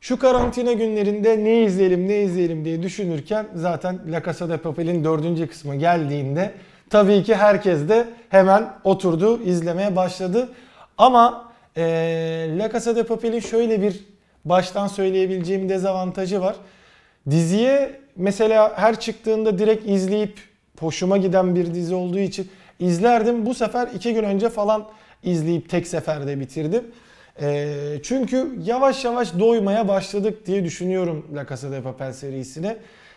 Şu karantina günlerinde ne izleyelim ne izleyelim diye düşünürken zaten La Casa de Papel'in dördüncü kısmı geldiğinde tabii ki herkes de hemen oturdu izlemeye başladı. Ama e, La Casa de Papel'in şöyle bir baştan söyleyebileceğim dezavantajı var. Diziye mesela her çıktığında direkt izleyip hoşuma giden bir dizi olduğu için izlerdim. Bu sefer iki gün önce falan izleyip tek seferde bitirdim. Ee, çünkü yavaş yavaş doymaya başladık diye düşünüyorum La Casa de Papel serisine.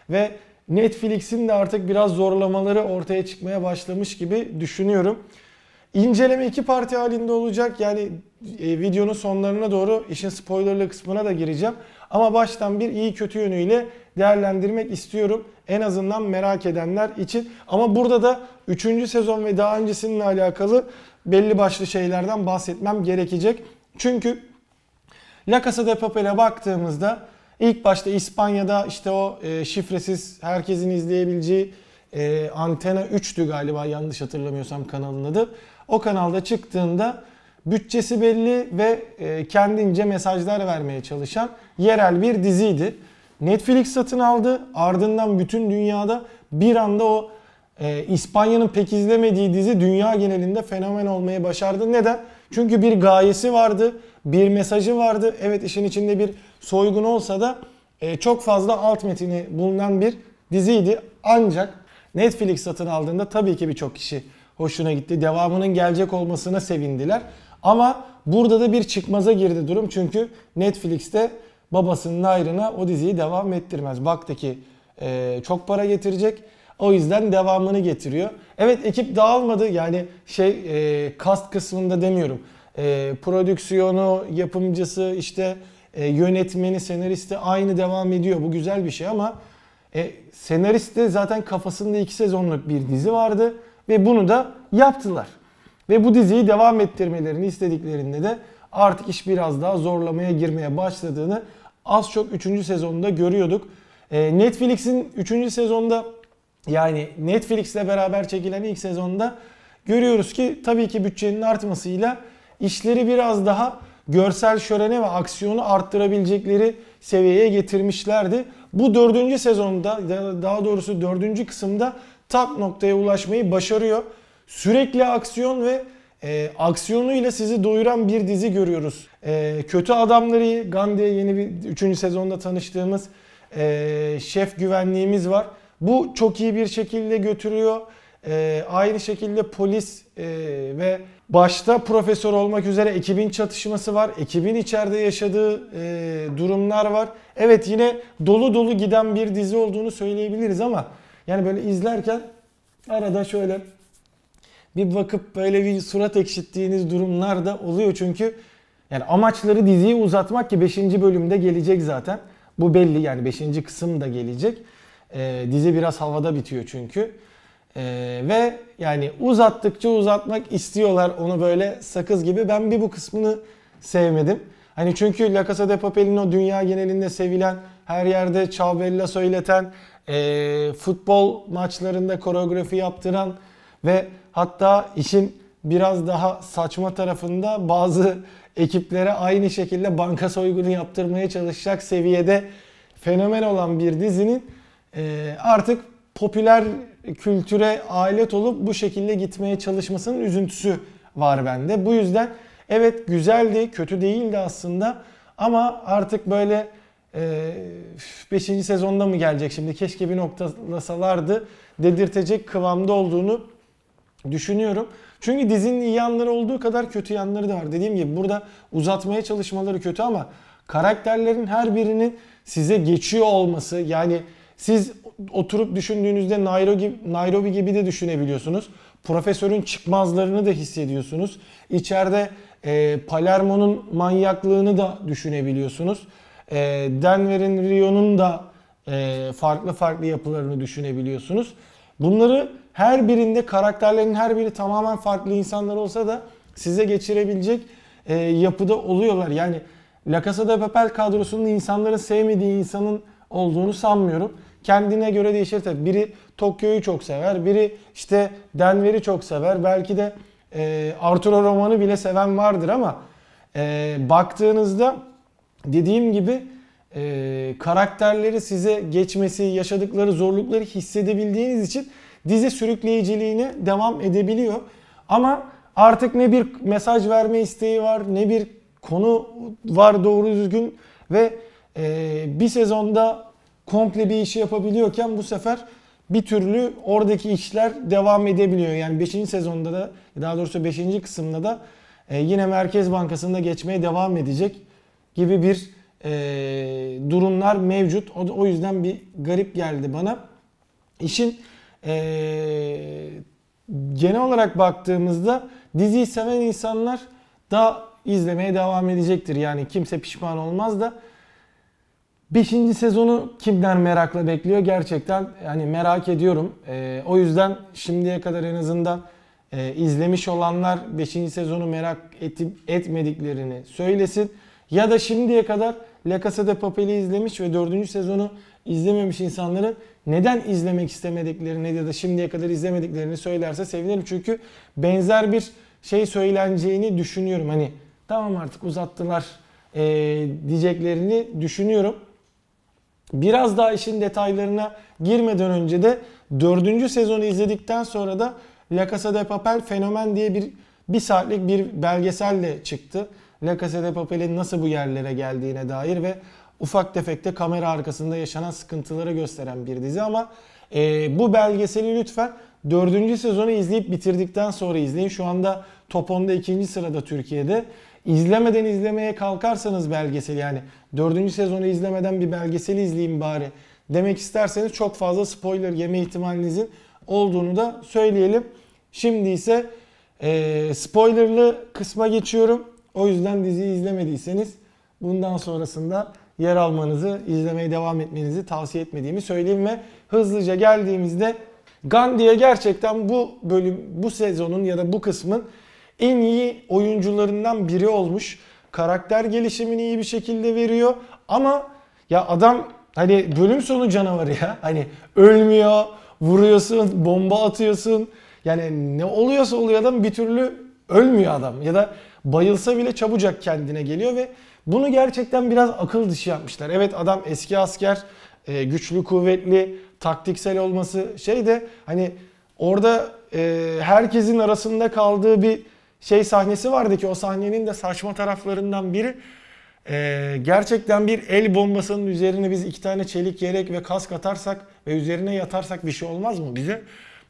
Ve Netflix'in de artık biraz zorlamaları ortaya çıkmaya başlamış gibi düşünüyorum. İnceleme iki parti halinde olacak. Yani e, videonun sonlarına doğru işin spoilerlı kısmına da gireceğim. Ama baştan bir iyi kötü yönüyle değerlendirmek istiyorum. En azından merak edenler için. Ama burada da 3. sezon ve daha öncesininle alakalı belli başlı şeylerden bahsetmem gerekecek. Çünkü La Casa de Papel'e baktığımızda ilk başta İspanya'da işte o e, şifresiz herkesin izleyebileceği e, Antena 3'tü galiba yanlış hatırlamıyorsam kanalın adı. O kanalda çıktığında bütçesi belli ve e, kendince mesajlar vermeye çalışan yerel bir diziydi. Netflix satın aldı. Ardından bütün dünyada bir anda o e, İspanya'nın pek izlemediği dizi dünya genelinde fenomen olmayı başardı. Neden? Çünkü bir gayesi vardı, bir mesajı vardı. Evet işin içinde bir soygun olsa da e, çok fazla alt metini bulunan bir diziydi. Ancak Netflix satın aldığında tabii ki birçok kişi hoşuna gitti. Devamının gelecek olmasına sevindiler. Ama burada da bir çıkmaza girdi durum. Çünkü Netflix'te babasının ayrına o diziyi devam ettirmez. Baktı ki e, çok para getirecek o yüzden devamını getiriyor. Evet ekip dağılmadı. Yani şey e, kast kısmında demiyorum. E, prodüksiyonu, yapımcısı, işte e, yönetmeni, senaristi aynı devam ediyor. Bu güzel bir şey ama e, senarist de zaten kafasında iki sezonluk bir dizi vardı ve bunu da yaptılar. Ve bu diziyi devam ettirmelerini istediklerinde de artık iş biraz daha zorlamaya girmeye başladığını az çok 3. sezonda görüyorduk. E, Netflix'in 3. sezonda yani Netflix'le beraber çekilen ilk sezonda görüyoruz ki tabii ki bütçenin artmasıyla işleri biraz daha görsel şölene ve aksiyonu arttırabilecekleri seviyeye getirmişlerdi. Bu dördüncü sezonda daha doğrusu dördüncü kısımda tak noktaya ulaşmayı başarıyor. Sürekli aksiyon ve e, aksiyonuyla sizi doyuran bir dizi görüyoruz. E, kötü Adamları, Gandhi'ye yeni bir üçüncü sezonda tanıştığımız e, şef güvenliğimiz var. Bu çok iyi bir şekilde götürüyor. E, ee, aynı şekilde polis e, ve başta profesör olmak üzere ekibin çatışması var. Ekibin içeride yaşadığı e, durumlar var. Evet yine dolu dolu giden bir dizi olduğunu söyleyebiliriz ama yani böyle izlerken arada şöyle bir bakıp böyle bir surat ekşittiğiniz durumlar da oluyor çünkü yani amaçları diziyi uzatmak ki 5. bölümde gelecek zaten. Bu belli yani 5. kısım da gelecek. E, dizi biraz havada bitiyor çünkü. E, ve yani uzattıkça uzatmak istiyorlar onu böyle sakız gibi. Ben bir bu kısmını sevmedim. Hani çünkü La Casa de Papel'in o dünya genelinde sevilen, her yerde Çavbella söyleten, e, futbol maçlarında koreografi yaptıran ve hatta işin biraz daha saçma tarafında bazı ekiplere aynı şekilde banka soygunu yaptırmaya çalışacak seviyede fenomen olan bir dizinin e, artık popüler kültüre alet olup bu şekilde gitmeye çalışmasının üzüntüsü var bende. Bu yüzden evet güzeldi, kötü değildi aslında ama artık böyle 5. E, sezonda mı gelecek şimdi keşke bir noktalasalardı dedirtecek kıvamda olduğunu düşünüyorum. Çünkü dizinin iyi yanları olduğu kadar kötü yanları da var. Dediğim gibi burada uzatmaya çalışmaları kötü ama karakterlerin her birinin size geçiyor olması yani siz oturup düşündüğünüzde Nairobi, Nairobi gibi de düşünebiliyorsunuz. Profesörün çıkmazlarını da hissediyorsunuz. İçeride e, Palermo'nun manyaklığını da düşünebiliyorsunuz. E, Denver'in, Rio'nun da e, farklı farklı yapılarını düşünebiliyorsunuz. Bunları her birinde karakterlerin her biri tamamen farklı insanlar olsa da size geçirebilecek e, yapıda oluyorlar. Yani La Casa de Papel kadrosunun insanların sevmediği insanın olduğunu sanmıyorum kendine göre değişir tabi Biri Tokyo'yu çok sever, biri işte Denver'i çok sever. Belki de e, Arturo Roman'ı bile seven vardır ama e, baktığınızda dediğim gibi e, karakterleri size geçmesi, yaşadıkları zorlukları hissedebildiğiniz için dizi sürükleyiciliğine devam edebiliyor. Ama artık ne bir mesaj verme isteği var, ne bir konu var doğru düzgün ve e, bir sezonda komple bir işi yapabiliyorken bu sefer bir türlü oradaki işler devam edebiliyor. Yani 5. sezonda da daha doğrusu 5. kısımda da e, yine Merkez Bankası'nda geçmeye devam edecek gibi bir e, durumlar mevcut. O, o yüzden bir garip geldi bana. İşin e, genel olarak baktığımızda diziyi seven insanlar da izlemeye devam edecektir. Yani kimse pişman olmaz da 5. sezonu kimden merakla bekliyor gerçekten yani merak ediyorum. E, o yüzden şimdiye kadar en azından e, izlemiş olanlar 5. sezonu merak etip etmediklerini söylesin. Ya da şimdiye kadar La Casa de Papel'i izlemiş ve 4. sezonu izlememiş insanların neden izlemek istemediklerini ya da şimdiye kadar izlemediklerini söylerse sevinirim. Çünkü benzer bir şey söyleneceğini düşünüyorum. Hani tamam artık uzattılar ee, diyeceklerini düşünüyorum. Biraz daha işin detaylarına girmeden önce de 4. sezonu izledikten sonra da La Casa de Papel Fenomen diye bir bir saatlik bir belgeselle çıktı. La Casa de Papel'in nasıl bu yerlere geldiğine dair ve ufak tefekte kamera arkasında yaşanan sıkıntıları gösteren bir dizi ama e, bu belgeseli lütfen 4. sezonu izleyip bitirdikten sonra izleyin. Şu anda Top 10'da 2. sırada Türkiye'de. İzlemeden izlemeye kalkarsanız belgesel yani 4. sezonu izlemeden bir belgeseli izleyeyim bari demek isterseniz çok fazla spoiler yeme ihtimalinizin olduğunu da söyleyelim. Şimdi ise e, spoilerlı kısma geçiyorum. O yüzden diziyi izlemediyseniz bundan sonrasında yer almanızı, izlemeye devam etmenizi tavsiye etmediğimi söyleyeyim ve hızlıca geldiğimizde Gandhi'ye gerçekten bu bölüm, bu sezonun ya da bu kısmın en iyi oyuncularından biri olmuş. Karakter gelişimini iyi bir şekilde veriyor. Ama ya adam hani bölüm sonu canavarı ya. Hani ölmüyor, vuruyorsun, bomba atıyorsun. Yani ne oluyorsa oluyor adam bir türlü ölmüyor adam. Ya da bayılsa bile çabucak kendine geliyor ve bunu gerçekten biraz akıl dışı yapmışlar. Evet adam eski asker, e, güçlü, kuvvetli, taktiksel olması şey de hani orada e, herkesin arasında kaldığı bir şey sahnesi vardı ki o sahnenin de saçma taraflarından biri e, gerçekten bir el bombasının üzerine biz iki tane çelik yelek ve kask atarsak ve üzerine yatarsak bir şey olmaz mı bize?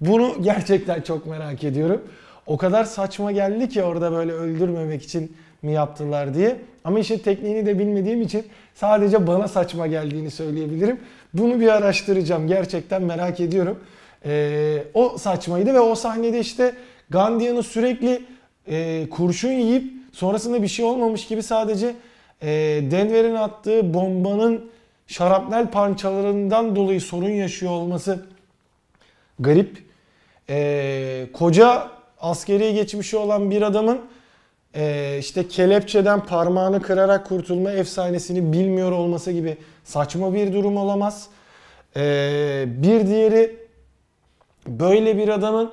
Bunu gerçekten çok merak ediyorum. O kadar saçma geldi ki orada böyle öldürmemek için mi yaptılar diye. Ama işin tekniğini de bilmediğim için sadece bana saçma geldiğini söyleyebilirim. Bunu bir araştıracağım. Gerçekten merak ediyorum. Ee, o saçmaydı ve o sahnede işte Gandhi'nin sürekli e, kurşun yiyip sonrasında bir şey olmamış gibi sadece e, Denver'in attığı bombanın şarapnel parçalarından dolayı sorun yaşıyor olması garip. E, koca askeri geçmişi olan bir adamın e, işte kelepçeden parmağını kırarak kurtulma efsanesini bilmiyor olması gibi saçma bir durum olamaz. E, bir diğeri böyle bir adamın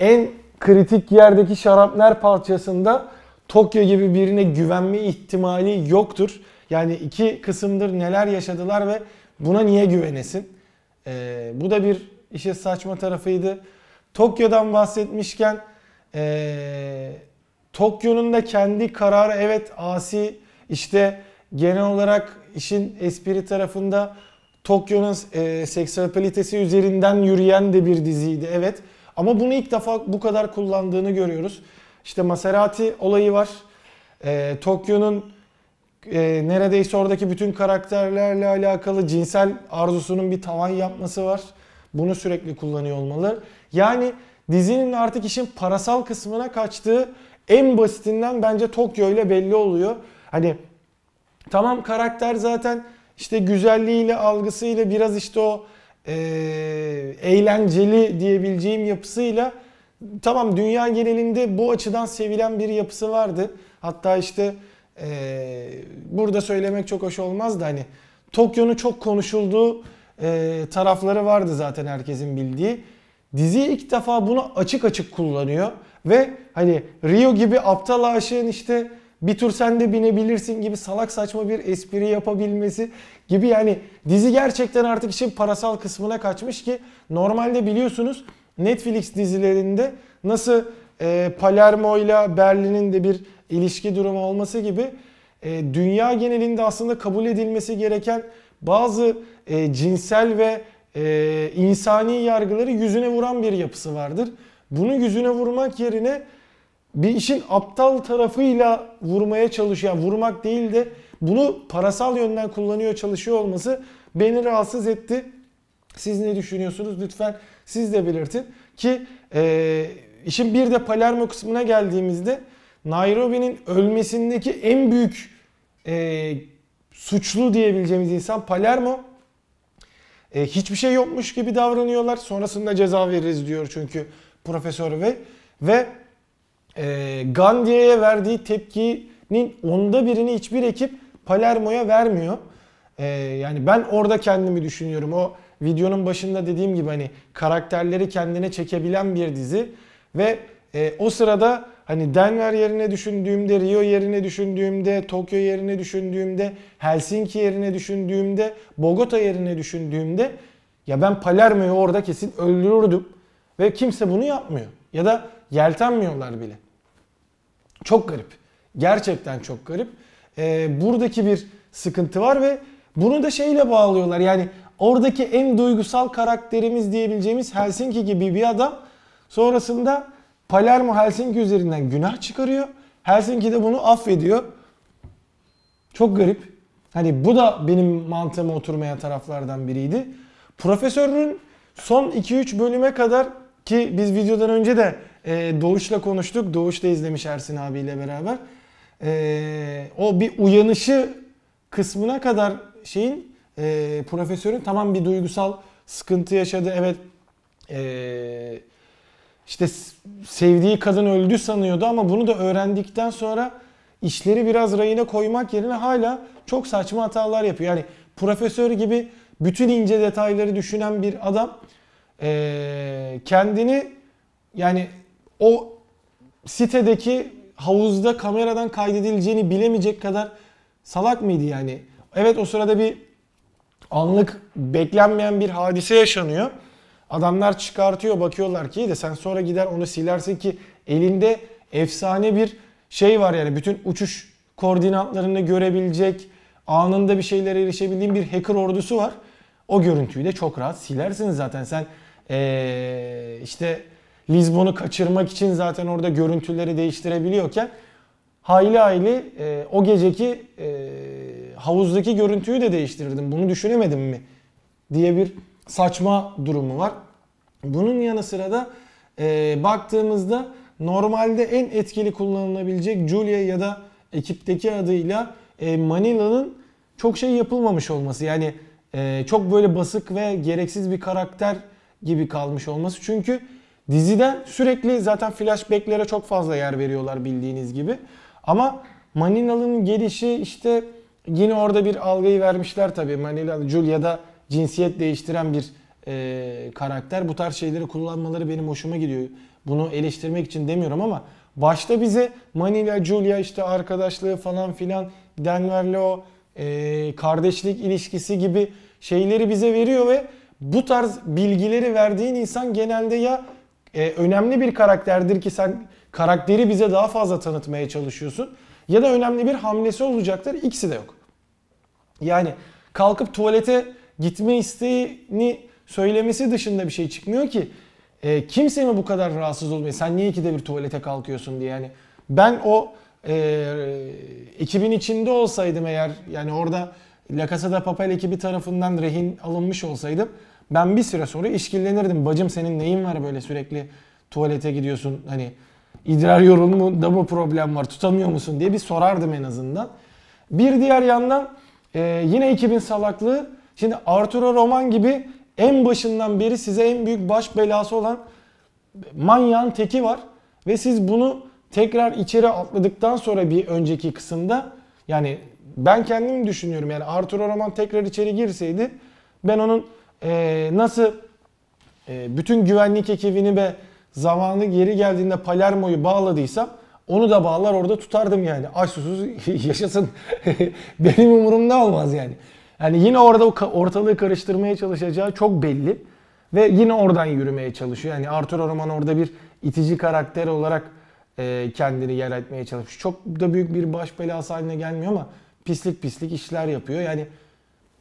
en kritik yerdeki şarapner parçasında Tokyo gibi birine güvenme ihtimali yoktur. Yani iki kısımdır neler yaşadılar ve buna niye güvenesin? Ee, bu da bir işe saçma tarafıydı. Tokyo'dan bahsetmişken ee, Tokyo'nun da kendi kararı evet asi işte genel olarak işin espri tarafında Tokyo'nun e, ee, seksapalitesi üzerinden yürüyen de bir diziydi. Evet ama bunu ilk defa bu kadar kullandığını görüyoruz. İşte Maserati olayı var. E, Tokyo'nun e, neredeyse oradaki bütün karakterlerle alakalı cinsel arzusunun bir tavan yapması var. Bunu sürekli kullanıyor olmalı. Yani dizinin artık işin parasal kısmına kaçtığı en basitinden bence Tokyo ile belli oluyor. Hani tamam karakter zaten işte güzelliğiyle, algısıyla biraz işte o ee, eğlenceli diyebileceğim yapısıyla tamam dünya genelinde bu açıdan sevilen bir yapısı vardı. Hatta işte e, burada söylemek çok hoş olmaz da hani Tokyo'nun çok konuşulduğu e, tarafları vardı zaten herkesin bildiği. Dizi ilk defa bunu açık açık kullanıyor ve hani Rio gibi aptal aşığın işte bir tur sen de binebilirsin gibi salak saçma bir espri yapabilmesi gibi yani dizi gerçekten artık işin parasal kısmına kaçmış ki normalde biliyorsunuz Netflix dizilerinde nasıl e, Palermo ile Berlin'in de bir ilişki durumu olması gibi e, dünya genelinde aslında kabul edilmesi gereken bazı e, cinsel ve e, insani yargıları yüzüne vuran bir yapısı vardır. Bunu yüzüne vurmak yerine bir işin aptal tarafıyla vurmaya çalışıyor. Yani vurmak değil de bunu parasal yönden kullanıyor çalışıyor olması beni rahatsız etti. Siz ne düşünüyorsunuz? Lütfen siz de belirtin. Ki e, işin bir de Palermo kısmına geldiğimizde Nairobi'nin ölmesindeki en büyük e, suçlu diyebileceğimiz insan Palermo. E, hiçbir şey yokmuş gibi davranıyorlar. Sonrasında ceza veririz diyor çünkü Profesör Ve. Ve ee, Gandia'ya verdiği tepkinin onda birini hiçbir ekip Palermo'ya vermiyor. Ee, yani ben orada kendimi düşünüyorum. O videonun başında dediğim gibi hani karakterleri kendine çekebilen bir dizi ve e, o sırada hani Denver yerine düşündüğümde, Rio yerine düşündüğümde, Tokyo yerine düşündüğümde, Helsinki yerine düşündüğümde, Bogota yerine düşündüğümde ya ben Palermo'yu orada kesin öldürürdüm ve kimse bunu yapmıyor ya da yeltenmiyorlar bile. Çok garip. Gerçekten çok garip. E, buradaki bir sıkıntı var ve bunu da şeyle bağlıyorlar. Yani oradaki en duygusal karakterimiz diyebileceğimiz Helsinki gibi bir adam sonrasında Palermo Helsinki üzerinden günah çıkarıyor. Helsinki de bunu affediyor. Çok garip. Hani bu da benim mantığıma oturmaya taraflardan biriydi. Profesörün son 2-3 bölüme kadar ki biz videodan önce de e, Doğuş'la konuştuk. Doğuş da izlemiş Ersin abiyle beraber. E, o bir uyanışı kısmına kadar şeyin e, profesörün tamam bir duygusal sıkıntı yaşadı. Evet e, işte sevdiği kadın öldü sanıyordu ama bunu da öğrendikten sonra işleri biraz rayına koymak yerine hala çok saçma hatalar yapıyor. Yani profesör gibi bütün ince detayları düşünen bir adam e, kendini yani o sitedeki havuzda kameradan kaydedileceğini bilemeyecek kadar salak mıydı yani? Evet o sırada bir anlık beklenmeyen bir hadise yaşanıyor. Adamlar çıkartıyor bakıyorlar ki de sen sonra gider onu silersin ki elinde efsane bir şey var yani bütün uçuş koordinatlarını görebilecek, anında bir şeylere erişebildiğin bir hacker ordusu var. O görüntüyü de çok rahat silersin zaten. Sen ee, işte Lisbon'u kaçırmak için zaten orada görüntüleri değiştirebiliyorken hayli hayli e, o geceki e, havuzdaki görüntüyü de değiştirirdim. Bunu düşünemedim mi? diye bir saçma durumu var. Bunun yanı sıra da e, baktığımızda normalde en etkili kullanılabilecek Julia ya da ekipteki adıyla e, Manila'nın çok şey yapılmamış olması. Yani e, çok böyle basık ve gereksiz bir karakter gibi kalmış olması. Çünkü Diziden sürekli zaten flashbacklere çok fazla yer veriyorlar bildiğiniz gibi. Ama Manila'nın gelişi işte yine orada bir algıyı vermişler tabii. Manila, Julia'da cinsiyet değiştiren bir e, karakter. Bu tarz şeyleri kullanmaları benim hoşuma gidiyor. Bunu eleştirmek için demiyorum ama başta bize Manila, Julia işte arkadaşlığı falan filan Denver'le o e, kardeşlik ilişkisi gibi şeyleri bize veriyor ve bu tarz bilgileri verdiğin insan genelde ya e, önemli bir karakterdir ki sen karakteri bize daha fazla tanıtmaya çalışıyorsun. Ya da önemli bir hamlesi olacaktır. İkisi de yok. Yani kalkıp tuvalete gitme isteğini söylemesi dışında bir şey çıkmıyor ki. E, kimse mi bu kadar rahatsız olmuyor? Sen niye ikide bir tuvalete kalkıyorsun diye. Yani ben o e, ekibin içinde olsaydım eğer yani orada La Casa de Papel ekibi tarafından rehin alınmış olsaydım ben bir süre sonra işkillenirdim. Bacım senin neyin var böyle sürekli tuvalete gidiyorsun hani idrar yorulumunda mı problem var tutamıyor musun diye bir sorardım en azından. Bir diğer yandan e, yine 2000 salaklığı şimdi Arturo Roman gibi en başından beri size en büyük baş belası olan manyağın teki var. Ve siz bunu tekrar içeri atladıktan sonra bir önceki kısımda yani ben kendim düşünüyorum yani Arturo Roman tekrar içeri girseydi ben onun e, nasıl e, bütün güvenlik ekibini ve zamanı geri geldiğinde Palermo'yu bağladıysam onu da bağlar orada tutardım yani. Aç susuz yaşasın. Benim umurumda olmaz yani. Yani yine orada ortalığı karıştırmaya çalışacağı çok belli. Ve yine oradan yürümeye çalışıyor. Yani Arthur Roman orada bir itici karakter olarak e, kendini yer etmeye çalışmış. Çok da büyük bir baş belası haline gelmiyor ama pislik pislik işler yapıyor. Yani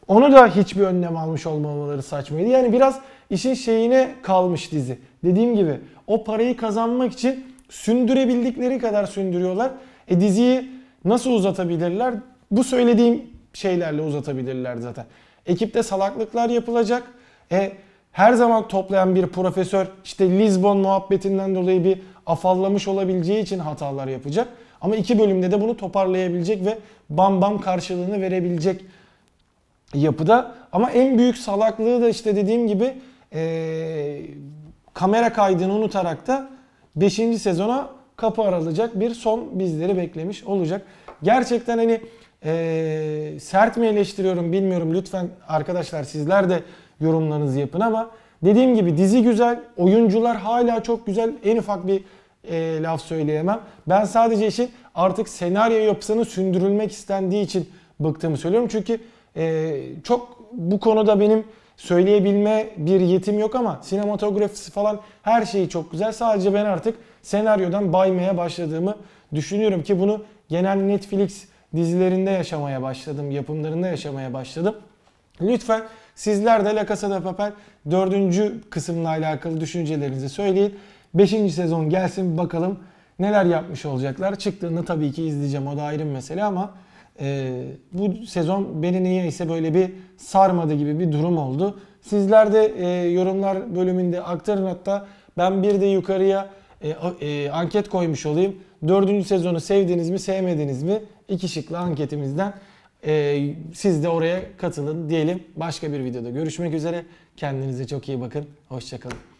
onu da hiçbir önlem almış olmamaları saçmaydı. Yani biraz işin şeyine kalmış dizi. Dediğim gibi o parayı kazanmak için sündürebildikleri kadar sündürüyorlar. E diziyi nasıl uzatabilirler? Bu söylediğim şeylerle uzatabilirler zaten. Ekipte salaklıklar yapılacak. E her zaman toplayan bir profesör işte Lisbon muhabbetinden dolayı bir afallamış olabileceği için hatalar yapacak. Ama iki bölümde de bunu toparlayabilecek ve bam bam karşılığını verebilecek yapıda. Ama en büyük salaklığı da işte dediğim gibi ee, kamera kaydını unutarak da 5. sezona kapı aralacak bir son bizleri beklemiş olacak. Gerçekten hani ee, sert mi eleştiriyorum bilmiyorum. Lütfen arkadaşlar sizler de yorumlarınızı yapın ama dediğim gibi dizi güzel, oyuncular hala çok güzel. En ufak bir e, laf söyleyemem. Ben sadece işin artık senaryo yapısını sündürülmek istendiği için bıktığımı söylüyorum. Çünkü ee, çok bu konuda benim söyleyebilme bir yetim yok ama sinematografisi falan her şeyi çok güzel. Sadece ben artık senaryodan baymaya başladığımı düşünüyorum ki bunu genel Netflix dizilerinde yaşamaya başladım, yapımlarında yaşamaya başladım. Lütfen sizler de La Casa de Papel 4. kısımla alakalı düşüncelerinizi söyleyin. 5. sezon gelsin bakalım neler yapmış olacaklar. çıktığını tabii ki izleyeceğim o da ayrı bir mesele ama ee, bu sezon beni niye ise böyle bir sarmadı gibi bir durum oldu. Sizler de e, yorumlar bölümünde aktarın hatta ben bir de yukarıya e, e, anket koymuş olayım. Dördüncü sezonu sevdiniz mi sevmediniz mi? İki şıklı anketimizden e, siz de oraya katılın diyelim. Başka bir videoda görüşmek üzere. Kendinize çok iyi bakın. Hoşçakalın.